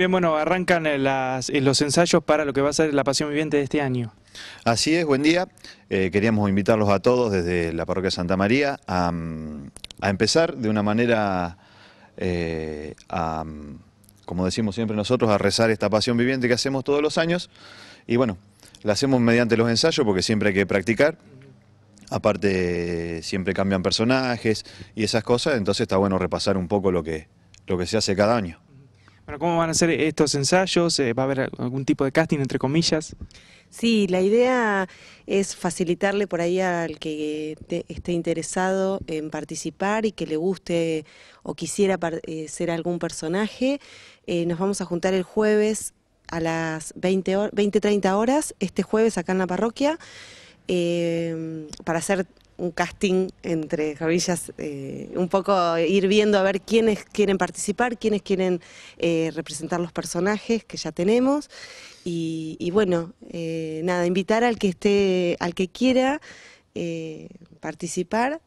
Bien, bueno, arrancan eh, eh, los ensayos para lo que va a ser la Pasión Viviente de este año. Así es, buen día. Eh, queríamos invitarlos a todos desde la Parroquia Santa María a, mm, empezar de una manera, mm, como decimos siempre nosotros, a rezar esta Pasión Viviente que hacemos todos los años. Y bueno, la hacemos mediante los ensayos porque siempre hay que practicar. Aparte, siempre cambian personajes y esas cosas, entonces está bueno repasar un poco lo que, lo que se hace cada año. ¿cómo van a ser estos ensayos? Eh, ¿Va a haber algún tipo de casting, entre comillas? Sí, la idea es facilitarle por ahí al que esté interesado en participar y que le guste o quisiera eh, ser algún personaje. Eh, nos vamos a juntar el jueves a las 20, 20 30 horas, este jueves acá en la parroquia. para hacer un casting entre comillas, eh, un poco ir viendo a ver quiénes quieren participar, quiénes quieren eh, representar los personajes que ya tenemos. Y, bueno, eh, nada, invitar al que esté, al que quiera participar,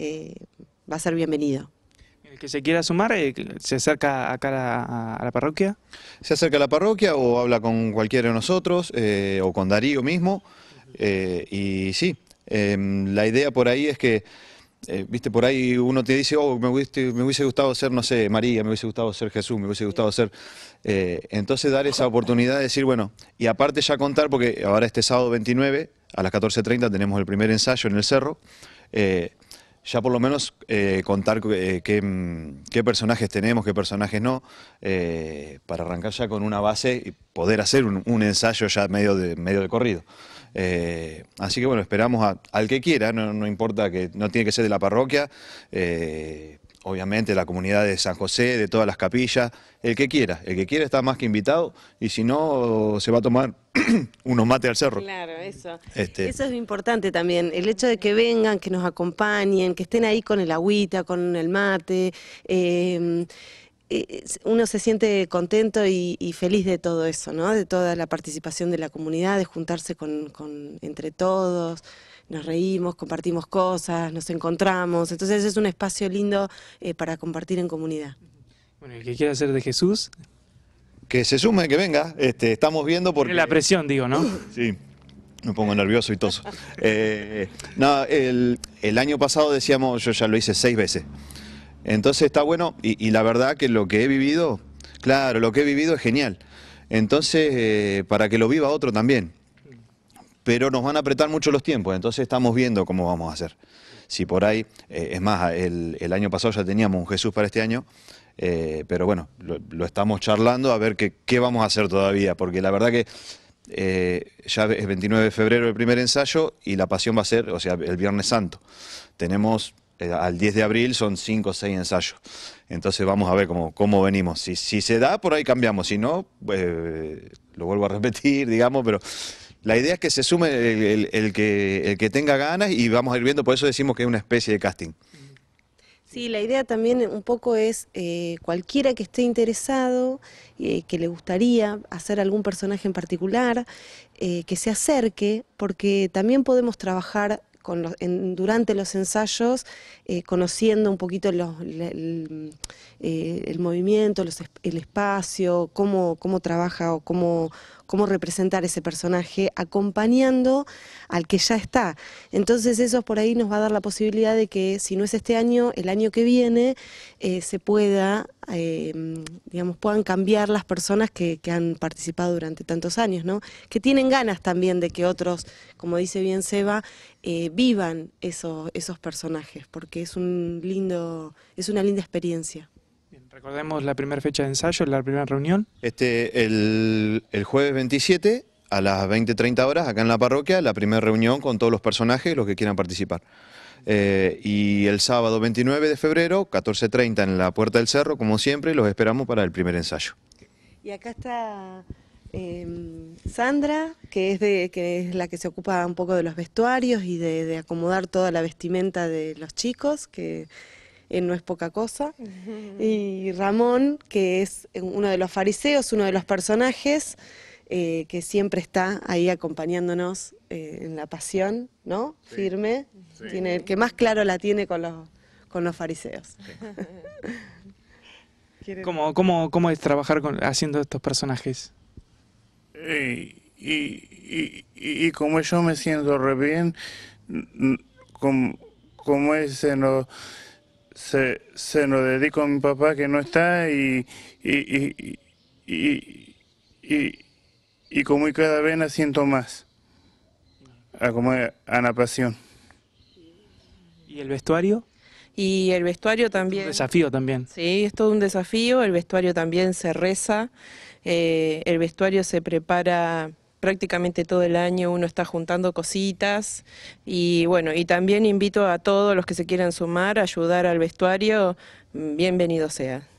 va a ser bienvenido. El que se quiera sumar, ¿se acerca acá a, a, la parroquia? Se acerca a la parroquia o habla con cualquiera de nosotros o con Darío mismo. y sí, Em, la idea por ahí es que, eh, viste, por ahí uno te dice, oh, me hubiese, gustado ser, no sé, María, me hubiese gustado ser Jesús, me hubiese gustado ser... Eh, entonces dar esa oportunidad de decir, bueno, y aparte ya contar, porque ahora este sábado 29, a las 14.30 tenemos el primer ensayo en el cerro, eh, ya por lo menos contar qué, personajes tenemos, qué personajes no, para arrancar ya con una base y poder hacer un, ensayo ya medio de, medio de corrido. Eh, así que bueno, esperamos al que quiera, no, importa que no tiene que ser de la parroquia, eh, obviamente la comunidad de San José, de todas las capillas, el que quiera, el que quiera está más que invitado y si no se va a tomar unos mates al cerro. Claro, eso. Este, eso es importante también, el hecho de que vengan, que nos acompañen, que estén ahí con el agüita, con el mate. Eh, uno se siente contento y, feliz de todo eso, ¿no? De toda la participación de la comunidad, de juntarse con, entre todos, nos reímos, compartimos cosas, nos encontramos. Entonces es un espacio lindo eh, para compartir en comunidad. Bueno, el que quiera hacer de Jesús. Que se sume, que venga. Este, estamos viendo porque. La presión, digo, ¿no? Sí. Me pongo nervioso y toso. Eh, no, el año pasado decíamos, yo ya lo hice seis veces. Entonces está bueno, y, la verdad que lo que he vivido, claro, lo que he vivido es genial. Entonces, eh, para que lo viva otro también. Pero nos van a apretar mucho los tiempos, entonces estamos viendo cómo vamos a hacer. Si por ahí, eh, es más, el, año pasado ya teníamos un Jesús para este año, eh, pero bueno, lo, estamos charlando a ver qué vamos a hacer todavía, porque la verdad que ya es 29 de febrero el primer ensayo y la pasión va a ser, o sea, el Viernes Santo. Tenemos eh, al 10 de abril son 5 o 6 ensayos. Entonces vamos a ver cómo, cómo venimos. Si, si se da, por ahí cambiamos. Si no, pues, lo vuelvo a repetir, digamos, pero la idea es que se sume el, que, el que tenga ganas y vamos a ir viendo. Por eso decimos que es una especie de casting. Sí, la idea también un poco es eh, cualquiera que esté interesado, eh, que le gustaría hacer algún personaje en particular, que se acerque, porque también podemos trabajar durante los ensayos, eh, conociendo un poquito los, eh, el, movimiento, el espacio, cómo, cómo trabaja o cómo, cómo representar ese personaje, acompañando al que ya está. Entonces eso por ahí nos va a dar la posibilidad de que si no es este año, el año que viene eh, se pueda digamos, puedan cambiar las personas que, han participado durante tantos años, ¿no? Que tienen ganas también de que otros, como dice bien Seba, eh, vivan esos, esos personajes, porque es un lindo, es una linda experiencia. recordemos la primera fecha de ensayo, la primera reunión. Este, el, el jueves 27 a las 20-30 horas, acá en la parroquia, la primera reunión con todos los personajes, los que quieran participar. Eh, y el sábado 29 de febrero, 14.30 en la Puerta del Cerro, como siempre, los esperamos para el primer ensayo. Y acá está em, Sandra, que es, la que se ocupa un poco de los vestuarios y de, acomodar toda la vestimenta de los chicos, que eh, no es poca cosa. Y Ramón, que es uno de los fariseos, uno de los personajes. Eh, que siempre está ahí acompañándonos eh, en la pasión, ¿no? Firme, tiene que más claro la tiene con los, con los fariseos. ¿Cómo, ¿Cómo, es trabajar con, haciendo estos personajes? Y, como yo me siento re bien, como, es se lo, se, se dedico a mi papá que no está y, y y como y cada vena siento más, ah, a la pasión. ¿Y el vestuario? Y el vestuario también. un desafío también. Sí, es todo un desafío. El vestuario también se reza. Eh, el vestuario se prepara prácticamente todo el año uno está juntando cositas y bueno, y también invito a todos los que se quieran sumar, a ayudar al vestuario, mm, bienvenido sea.